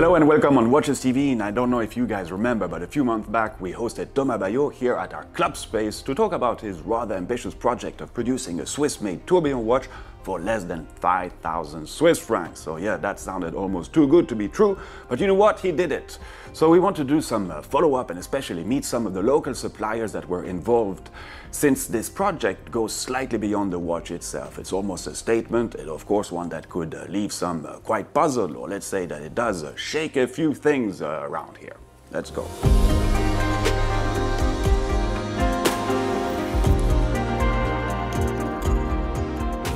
Hello and welcome on Watches TV, and I don't know if you guys remember, but a few months back we hosted Thomas Bayot here at our club space to talk about his rather ambitious project of producing a Swiss-made tourbillon watch for less than 5,000 Swiss francs. So yeah, that sounded almost too good to be true, but you know what, he did it. So we want to do some uh, follow-up and especially meet some of the local suppliers that were involved since this project goes slightly beyond the watch itself. It's almost a statement and of course one that could uh, leave some uh, quite puzzled or let's say that it does uh, shake a few things uh, around here. Let's go.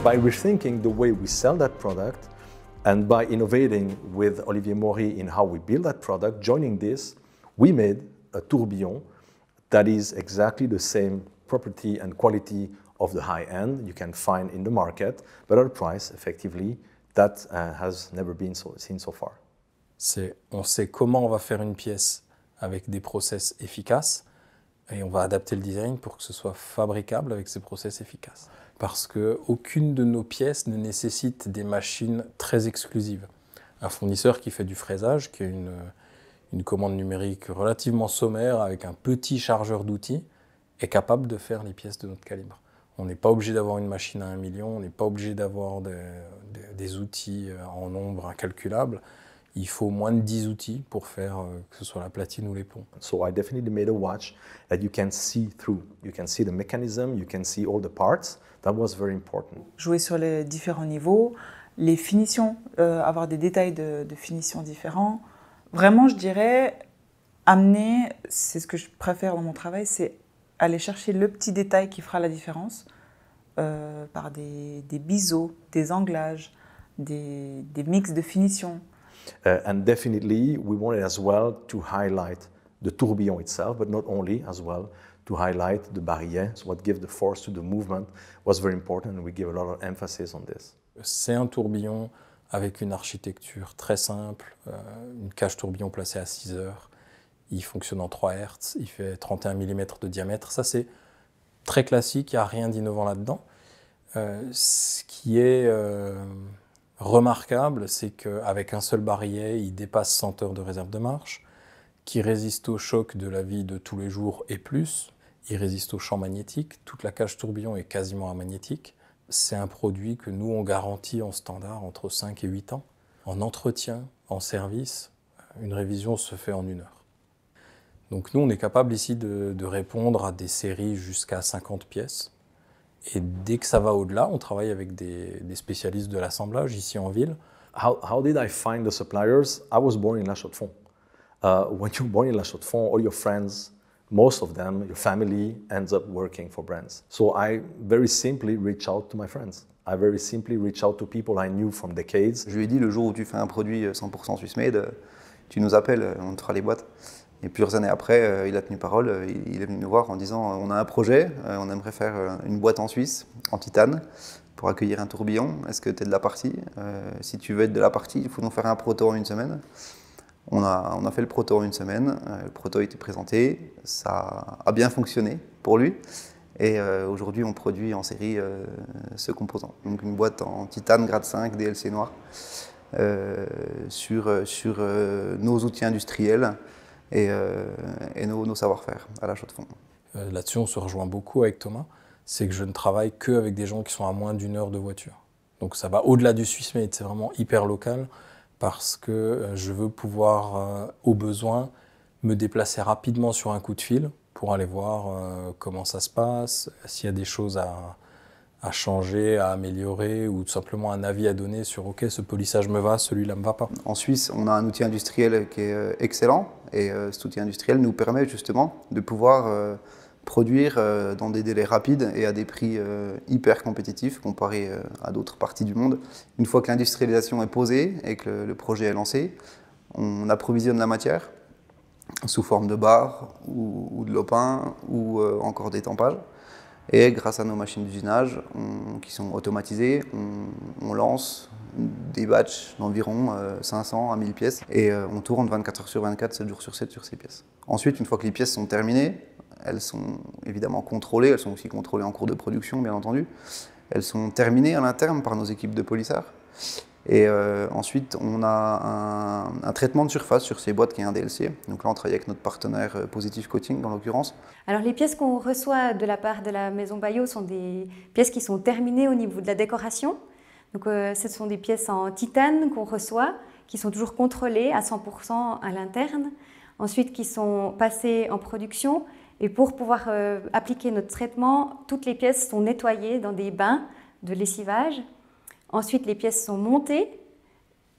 by rethinking the way we sell that product and by innovating with Olivier Maury in how we build that product, joining this, we made a tourbillon that is exactly the same property and quality of the high end you can find in the market, but at a price effectively that uh, has never been so, seen so far. C'est on sait comment on va faire une pièce avec des process efficaces et on va adapter le design pour que ce soit fabricable avec ces process efficaces. Parce qu'aucune de nos pièces ne nécessite des machines très exclusives. Un fournisseur qui fait du fraisage, qui a une, commande numérique relativement sommaire avec un petit chargeur d'outils, est capable de faire les pièces de notre calibre. On n'est pas obligé d'avoir une machine à un million, on n'est pas obligé d'avoir des outils en nombre incalculable il faut moins de 10 outils pour faire euh, que ce soit la platine ou les ponts. So I definitely made a watch that you can see through. You can see the mechanism, you can see all the parts. That was very important. Jouer sur les différents niveaux, les finitions, euh, avoir des détails de, de finition différents. Vraiment, je dirais, amener, c'est ce que je préfère dans mon travail, c'est aller chercher le petit détail qui fera la différence euh, par des, biseaux, des anglages, des, des mix de finitions. Uh, and definitely, we wanted as well to highlight the tourbillon itself, but not only, as well, to highlight the barrières So what gives the force to the movement was very important, and we give a lot of emphasis on this. C'est un tourbillon avec une architecture très simple, euh, une cage tourbillon placée à 6 heures. Il fonctionne en 3 Hz, il fait 31 mm de diamètre. Ça, c'est très classique, il n'y a rien d'innovant là-dedans. Euh, ce qui est euh, remarquable, c'est qu'avec un seul barillet, il dépasse 100 heures de réserve de marche, qui résiste au choc de la vie de tous les jours et plus, il résiste au champ magnétique, toute la cage tourbillon est quasiment amagnétique. C'est un produit que nous, on garantit en standard entre 5 et 8 ans, en entretien, en service. Une révision se fait en une heure. Donc nous, on est capable ici de, de répondre à des séries jusqu'à 50 pièces. Et dès que ça va au-delà, on travaille avec des, des spécialistes de l'assemblage ici en ville. How, how did I find the suppliers? I was born in La chaux de -Fonds. Uh, when you're born in La chaux de -Fonds, all your friends, most of them, your family ends up working for brands. So I very simply reach out to my friends. I very simply reach out to people I knew from decades. Je lui ai dit le jour où tu fais un produit 100% euh, suisse-made, euh, tu nous appelles, euh, on te fera les boîtes. Et plusieurs années après, euh, il a tenu parole, euh, il, est venu nous voir en disant euh, on a un projet, on aimerait faire une boîte en Suisse, en titane, pour accueillir un tourbillon. Est-ce que tu es de la partie Si tu veux être de la partie, il faut nous faire un proto en une semaine. On a, fait le proto en une semaine, le proto a été présenté, ça a bien fonctionné pour lui. Et aujourd'hui, on produit en série ce composant. Donc une boîte en titane grade 5, DLC noir, sur, sur nos outils industriels et, euh, nos, savoir-faire à l'achat de fond. Euh, là-dessus, on se rejoint beaucoup avec Thomas, c'est que je ne travaille qu'avec des gens qui sont à moins d'une heure de voiture. Donc ça va au-delà du mais c'est vraiment hyper local parce que euh, je veux pouvoir, au besoin, me déplacer rapidement sur un coup de fil pour aller voir comment ça se passe, s'il y a des choses à, à changer, à améliorer ou tout simplement un avis à donner sur OK, ce polissage me va, celui-là me va pas En Suisse, on a un outil industriel qui est euh, excellent et euh, cet outil industriel nous permet justement de pouvoir euh, produire dans des délais rapides et à des prix hyper compétitifs comparé à d'autres parties du monde. Une fois que l'industrialisation est posée et que le projet est lancé, on approvisionne la matière sous forme de barres ou, de lopins ou encore des tampages. Et grâce à nos machines d'usinage qui sont automatisées, on, lance des batchs d'environ 500 euh, à 1000 pièces et euh, on tourne 24 heures sur 24, 7 jours sur 7 sur ces pièces. Ensuite, une fois que les pièces sont terminées, elles sont évidemment contrôlées, elles sont aussi contrôlées en cours de production bien entendu, elles sont terminées à l'interne par nos équipes de polissards et euh, ensuite, on a un, traitement de surface sur ces boîtes qui est un DLC. Donc là, on travaille avec notre partenaire euh, Positive Coating, dans l'occurrence. Alors, les pièces qu'on reçoit de la part de la Maison Bayo sont des pièces qui sont terminées au niveau de la décoration. Donc, euh, ce sont des pièces en titane qu'on reçoit, qui sont toujours contrôlées à 100% à l'interne. Ensuite, qui sont passées en production. Et pour pouvoir appliquer notre traitement, toutes les pièces sont nettoyées dans des bains de lessivage Ensuite, les pièces sont montées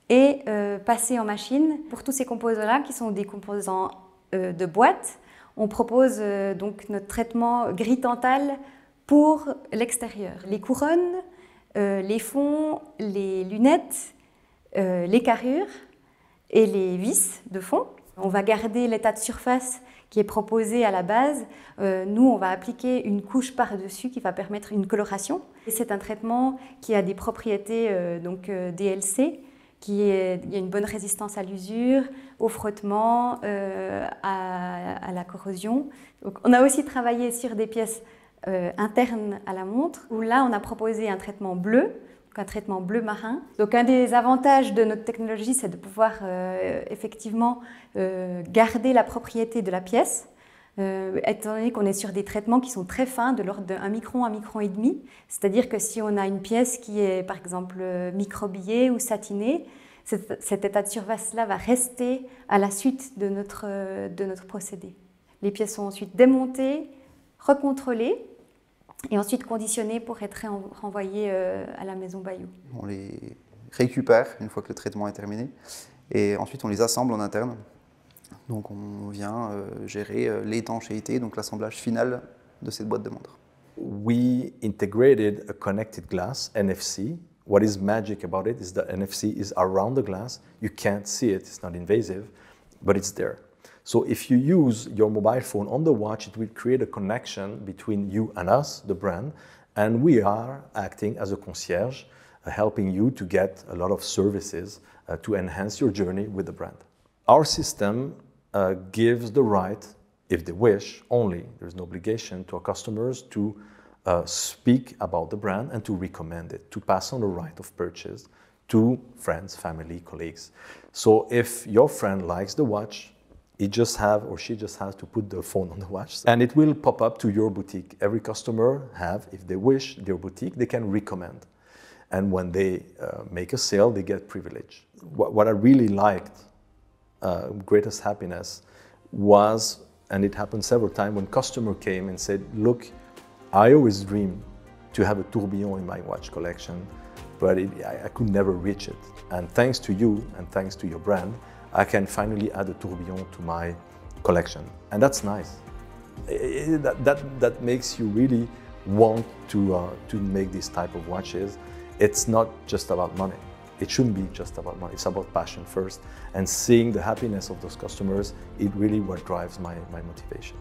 et euh, passées en machine. Pour tous ces composants-là, qui sont des composants euh, de boîte, on propose euh, donc notre traitement gris tantal pour l'extérieur. Les couronnes, les fonds, les lunettes, les carrures et les vis de fond. On va garder l'état de surface qui est proposé à la base, euh, nous, on va appliquer une couche par-dessus qui va permettre une coloration. C'est un traitement qui a des propriétés euh, donc, euh, DLC, qui est, il y a une bonne résistance à l'usure, au frottement, à, la corrosion. on a aussi travaillé sur des pièces internes à la montre, où là, on a proposé un traitement bleu un traitement bleu marin. Donc un des avantages de notre technologie, c'est de pouvoir euh, effectivement euh, garder la propriété de la pièce. Euh, étant donné qu'on est sur des traitements qui sont très fins, de l'ordre d'un micron, à un micron et demi, c'est-à-dire que si on a une pièce qui est par exemple microbillée ou satinée, cet, état de surface-là va rester à la suite de notre, de notre procédé. Les pièces sont ensuite démontées, recontrôlées, et ensuite conditionnés pour être renvoyés euh, à la maison Bayou. On les récupère une fois que le traitement est terminé et ensuite on les assemble en interne. Donc on vient euh, gérer euh, l'étanchéité, donc l'assemblage final de cette boîte de montre. We integrated a connected glass NFC. What is magic about it is that NFC is around the glass. You can't see it, it's not invasive, but it's there. So if you use your mobile phone on the watch, it will create a connection between you and us, the brand, and we are acting as a concierge, uh, helping you to get a lot of services uh, to enhance your journey with the brand. Our system uh, gives the right, if they wish only, there's no obligation to our customers to uh, speak about the brand and to recommend it, to pass on the right of purchase to friends, family, colleagues. So if your friend likes the watch, he just have or she just has to put the phone on the watch and it will pop up to your boutique every customer have if they wish their boutique they can recommend and when they uh, make a sale they get privilege what, what i really liked uh, greatest happiness was and it happened several times when customer came and said look i always dream to have a tourbillon in my watch collection but it, I, I could never reach it and thanks to you and thanks to your brand I can finally add a tourbillon to my collection. And that's nice. that, that, that makes you really want to, uh, to make these type of watches. It's not just about money. It shouldn't be just about money. It's about passion first. And seeing the happiness of those customers, it really what drives my, my motivation.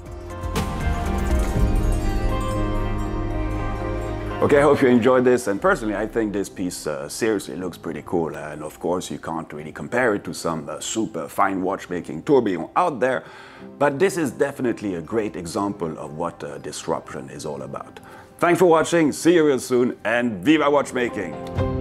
Okay, I hope you enjoyed this. And personally, I think this piece uh, seriously looks pretty cool. And of course, you can't really compare it to some uh, super fine watchmaking tourbillon out there. But this is definitely a great example of what uh, disruption is all about. Thanks for watching. See you real soon. And viva watchmaking!